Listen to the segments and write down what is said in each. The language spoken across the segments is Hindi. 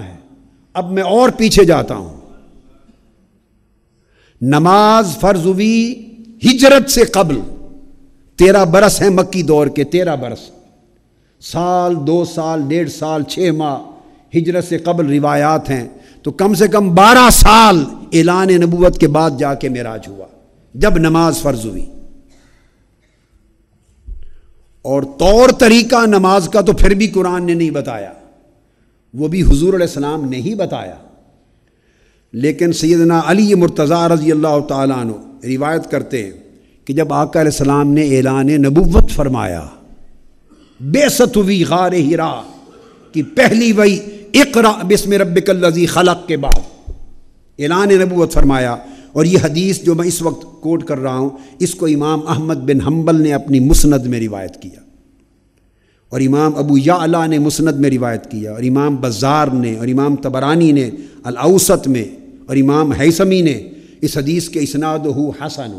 है अब मैं और पीछे जाता हूं नमाज फर्ज हुई हिजरत से कबल तेरह बरस है मक्की दौर के तेरह बरस साल दो साल डेढ़ साल छह माह हिजरत से कबल रिवायात हैं तो कम से कम बारह साल ऐलान नबूत के बाद जाके मेराज हुआ जब नमाज फर्ज हुई और तौर तरीका नमाज का तो फिर भी कुरान ने नहीं बताया वो भी हजूर सलाम ने ही बताया लेकिन सैदना अली मुर्तज़ा रजी अल्लाह तु रिवायत करते हैं कि जब आका सलाम ने ऐलान नबुवत फरमाया बेसत हुई गार हिरा कि पहली वही इकरा बिस्म रबिकल्लजी खलक के बाद ऐलान नबूत फरमाया और ये हदीस जो मैं इस वक्त कोट कर रहा हूँ इसको इमाम अहमद बिन हम्बल ने अपनी मुसनद में रिवायत किया और इमाम अबू या ने मुसनद में रिवायत किया और इमाम बज़ार ने और इमाम तबरानी ने अलाउसत में और इमाम हैसमी ने इस हदीस के इसनाद हु हसन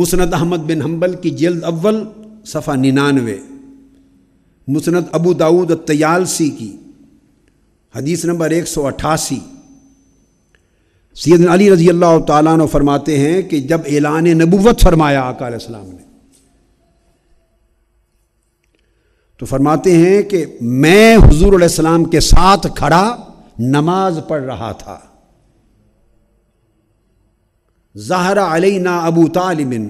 मुसनद अहमद बिन हम्बल की जल्द अव्वल सफ़ा निन्यानवे मुसनद अबू दाऊद तयालसी की हदीस नंबर एक सौ अट्ठासी सैद अली रजी अल्लाह तु फरमाते हैं कि जब ऐलान नबूवत फरमाया आकाम ने तो फरमाते हैं कि मैं हजूर सलाम के साथ खड़ा नमाज पढ़ रहा था जहरा ना अबू तालिबिन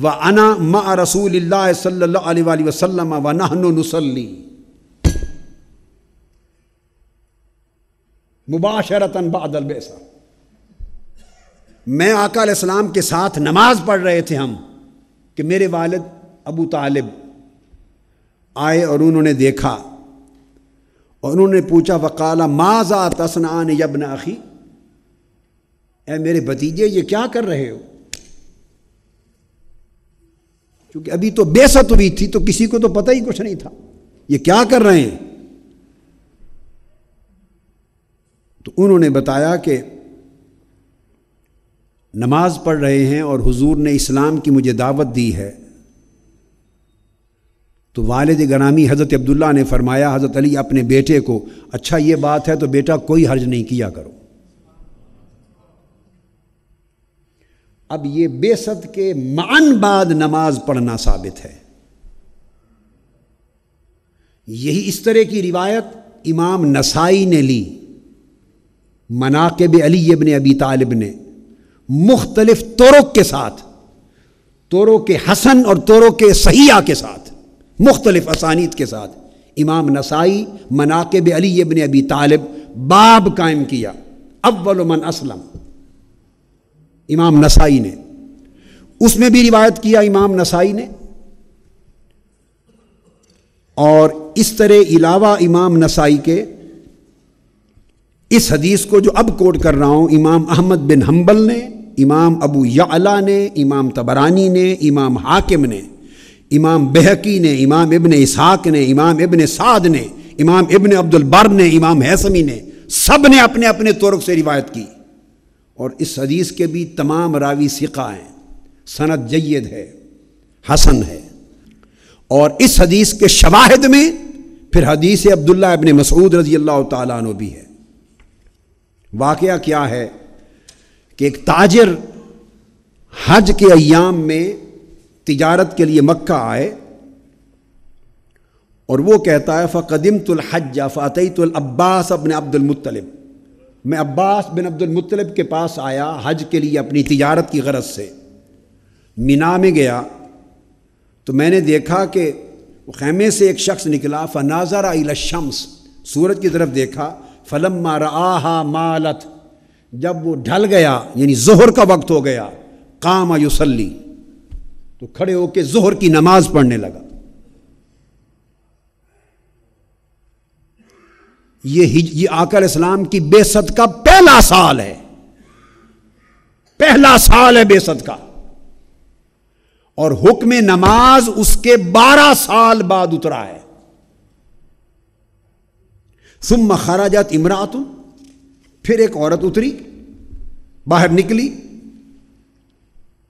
व अना म रसूल वसलम व नहनुसली मुबाशरतन बादल बेसा मैं आका सलाम के साथ नमाज पढ़ रहे थे हम कि मेरे वालद अबू तालिब आए और उन्होंने देखा और उन्होंने पूछा वकाला माजा तसनान यबन अखी ए मेरे भतीजे ये क्या कर रहे हो क्योंकि अभी तो बेसत हुई थी तो किसी को तो पता ही कुछ नहीं था ये क्या कर रहे हैं तो उन्होंने बताया कि नमाज पढ़ रहे हैं और हुजूर ने इस्लाम की मुझे दावत दी है तो वालद गरामी हज़रत अब्दुल्ला ने फरमाया हज़रत अली अपने बेटे को अच्छा ये बात है तो बेटा कोई हर्ज नहीं किया करो अब ये बेसत के मान बाद नमाज पढ़ना साबित है यही इस तरह की रिवायत इमाम नसाई ने ली मनाकब अली अबन अबी तालिब ने मुख्तलिफ तोरों के साथ तोरों के हसन और तोरों के सहिया के साथ मुख्तलिफ असानीत के साथ इमाम नसाई मनाकब अली इबन अबी तालिब बाब कायम किया अव्वल असलम इमाम नसाई ने उसमें भी रिवायत किया इमाम नसाई ने और इस तरह इलावा इमाम नसाई के इस हदीस को जो अब कोट कर रहा हूं इमाम अहमद बिन हम्बल ने इमाम अबू याला ने इमाम तबरानी ने इमाम हाकिम ने इमाम बहकी ने इमाम इबन इसहाक ने इमाम इबन साद ने इमाम इबन अब्दुलबर ने इमाम हैसमी ने सब ने अपने अपने तौर से रिवायत की और इस हदीस के भी तमाम रावी सिका हैं सनत जैद है हसन है और इस हदीस के शवाहद में फिर हदीस अब्दुल्ला इबन मसूद रजी अल्लाह तु भी है वाक़ क्या है कि एक ताजिर हज के अयाम में तिजारत के लिए मक्का आए और वो कहता है फ़कदम तुलहज अब्बास अबन अब्दुलमतलब मैं अब्बास बिन अब्दुलमतलब के पास आया हज के लिए अपनी तिजारत की गरज से मीना में गया तो मैंने देखा कि खैमे से एक शख्स निकला फ़नाजरा शम्स सूरज की तरफ देखा फ़लम मारा मालत जब वो ढल गया यानी जोहर का वक्त हो गया काम युसली तो खड़े होके जोहर की नमाज पढ़ने लगा ये ये आकर इस्लाम की बेसत का पहला साल है पहला साल है बेसत का और हुक्म नमाज उसके बारह साल बाद उतरा है सुम खराजात इमरातुम फिर एक औरत उतरी बाहर निकली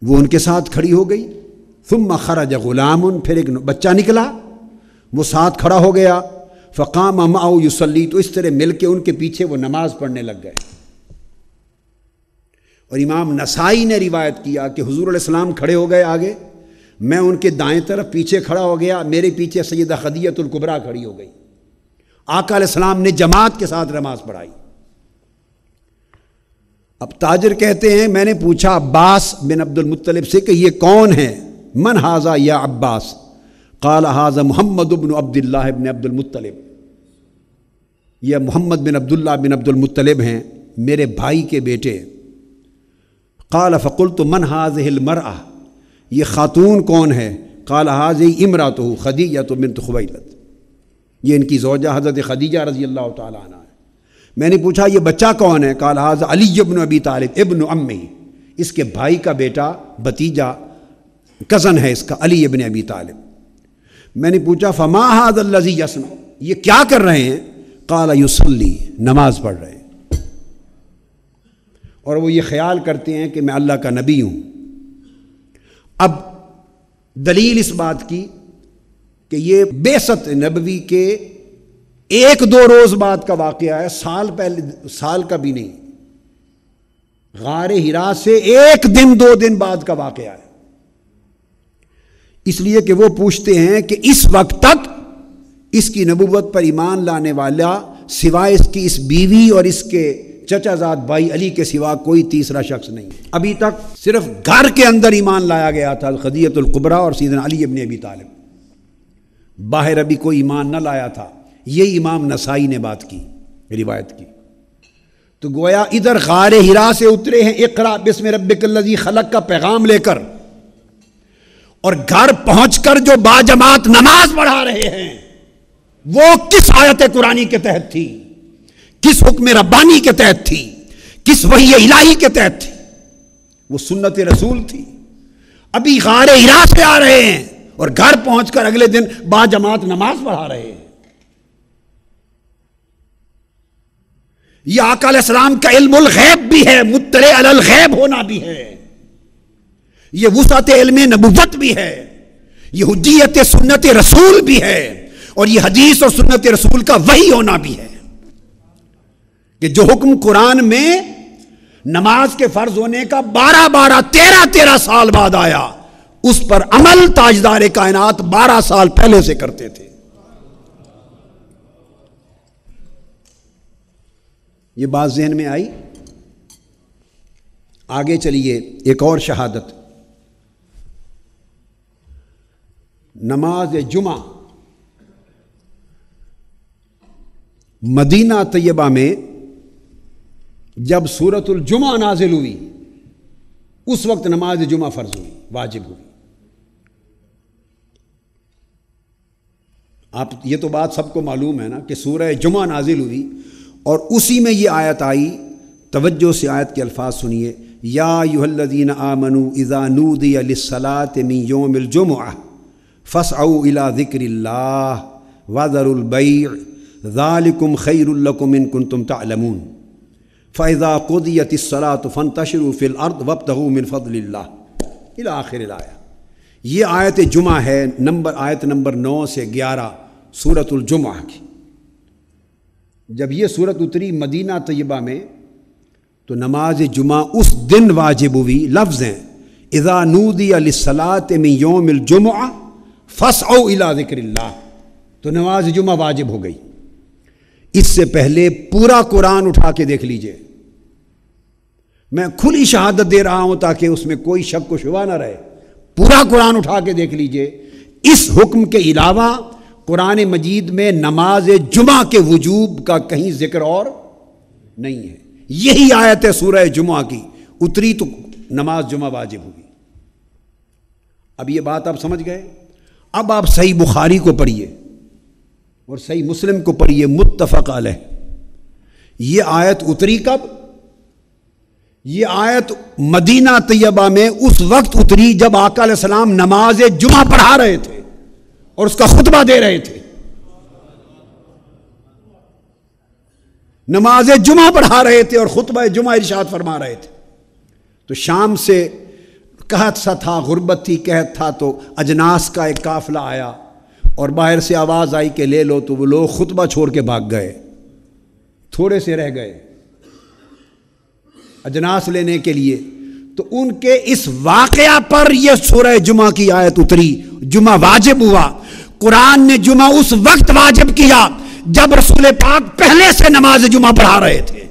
वो उनके साथ खड़ी हो गई फुम खराज गुलाम फिर एक बच्चा निकला वो साथ खड़ा हो गया फ़काम अमाओ युसली तो इस तरह मिल के उनके पीछे वो नमाज पढ़ने लग गए और इमाम नसाई ने रिवायत किया कि हजूर सलाम खड़े हो गए आगे मैं उनके दाएं तरफ पीछे खड़ा हो गया मेरे पीछे सैदा खदियतुल्कुबरा खड़ी हो गई आकाम ने जमात के साथ नमाज पढ़ाई अब ताजर कहते हैं मैंने पूछा अब्बास बिन अब्दुल मुत्तलिब से कि ये कौन है मन हाजा या अब्बास काल हाजा मोहम्मद बिन अब्दुल्ला बिन अब्दुल मुत्तलिब यह मोहम्मद बिन अब्दुल्ला बिन अब्दुल मुत्तलिब हैं मेरे भाई के बेटे काल फ़कुल तो मन हाज हिलमर ये ख़ातून कौन है काल हाज इमरा तो खदीजा तो मिन खुबैलत ये इनकी जोजा हज़रत खदीजा रजी अल्लाह ताली मैंने पूछा ये बच्चा कौन है कहा हाज अली इब्न अबी तालिब इब्न अम्मी इसके भाई का बेटा भतीजा कज़न है इसका अली इब्न अबी तालिब मैंने पूछा फमा हाज अल्लाजी यसना ये क्या कर रहे हैं काला युसली नमाज पढ़ रहे हैं और वो ये ख्याल करते हैं कि मैं अल्लाह का नबी हूँ अब दलील इस बात की कि ये बेसत नबवी के एक दो रोज बाद का वाक़ है साल पहले साल का भी नहीं गार हिरा से एक दिन दो दिन बाद का वाक्य है इसलिए कि वो पूछते हैं कि इस वक्त तक इसकी नबूबत पर ईमान लाने वाला सिवाय इसकी इस बीवी और इसके चचाजाद भाई अली के सिवा कोई तीसरा शख्स नहीं अभी तक सिर्फ घर के अंदर ईमान लाया गया था कुबरा और सीधन अली अबन अबी तालिब बाहर अभी कोई ईमान ना लाया था ये इमाम नसाई ने बात की रिवायत की तो गोया इधर गार हिरा से उतरे हैं इकरा बिस्म रबी खलक का पैगाम लेकर और घर पहुंचकर जो बाजमात नमाज पढ़ा रहे हैं वो किस आयत कुरानी के तहत थी किस हुक्म रब्बानी के तहत थी किस वही इलाही के तहत थी वो सुन्नत रसूल थी अभी गार हिरा से आ रहे हैं और घर पहुंचकर अगले दिन बाजमात नमाज पढ़ा रहे हैं ये आकाल सलाम का इल्मुल गैब भी है मुतले अल गैब होना भी है ये वसत इल्म नबूवत भी है ये हजियत सुन्नत रसूल भी है और ये हदीस और सुन्नत रसूल का वही होना भी है कि जो हुक्म कुरान में नमाज के फर्ज होने का बारह बारह तेरह तेरह साल बाद आया उस पर अमल ताजदार कायनात बारह साल पहले से करते थे ये बात जहन में आई आगे चलिए एक और शहादत नमाज जुमा मदीना तयबा में जब सूरतुल जुमा नाजिल हुई उस वक्त नमाज जुमा फर्ज हुई वाजिब हुई आप ये तो बात सबको मालूम है ना कि सूरह जुमा नाजिल हुई और उसी में ये आयत आई तवज्जो से आयत के अल्फाज सुनिए या यूहल्लिन आमनु इज़ा नूदी अलसलात मी योमिलजुम फ़स आऊ इला ज़िक्रिल्ला वादरबई ज़ालिकुम खैरकुम इन कुन तुम तलमून फ़ैज़ा कुदियत सलात फ़न तशरूफ़िल अर्द वबतहू मिन फ़दल इला आखिर आया ये आयत जुमा है नंबर आयत नंबर नौ से ग्यारह सूरतुलजुमा की जब ये सूरत उतरी मदीना तयबा में तो नमाज जुमा उस दिन वाजिब हुई लफ्ज़ हैं इज़ानूदी अलसलात में योम जुमा फस अला ज़िक्र तो नमाज जुमा वाजिब हो गई इससे पहले पूरा कुरान उठा के देख लीजिए मैं खुली शहादत दे रहा हूं ताकि उसमें कोई शक को शुबा ना रहे पूरा कुरान उठा के देख लीजिए इस हुक्म के अलावा कुरान मजीद में नमाज जुमा के वजूब का कहीं जिक्र और नहीं है यही आयत है सूरह जुमा की उतरी तो नमाज जुमा वाजिब होगी अब ये बात आप समझ गए अब आप सही बुखारी को पढ़िए और सही मुस्लिम को पढ़िए मुतफक आल ये आयत उतरी कब ये आयत मदीना तैयबा में उस वक्त उतरी जब आकाम नमाज जुमा पढ़ा रहे थे और उसका खुतबा दे रहे थे नमाज जुमा पढ़ा रहे थे और खुतबा जुमा इर्शाद फरमा रहे थे तो शाम से कहत सा था गुर्बत थी कहत था तो अजनास का एक काफिला आया और बाहर से आवाज़ आई कि ले लो तो वो लोग खुतबा छोड़ के भाग गए थोड़े से रह गए अजनास लेने के लिए तो उनके इस वाकया पर यह सूरह जुमा की आयत उतरी जुमा वाजिब हुआ कुरान ने जुमा उस वक्त वाजिब किया जब रसूल पाक पहले से नमाज जुमा पढ़ा रहे थे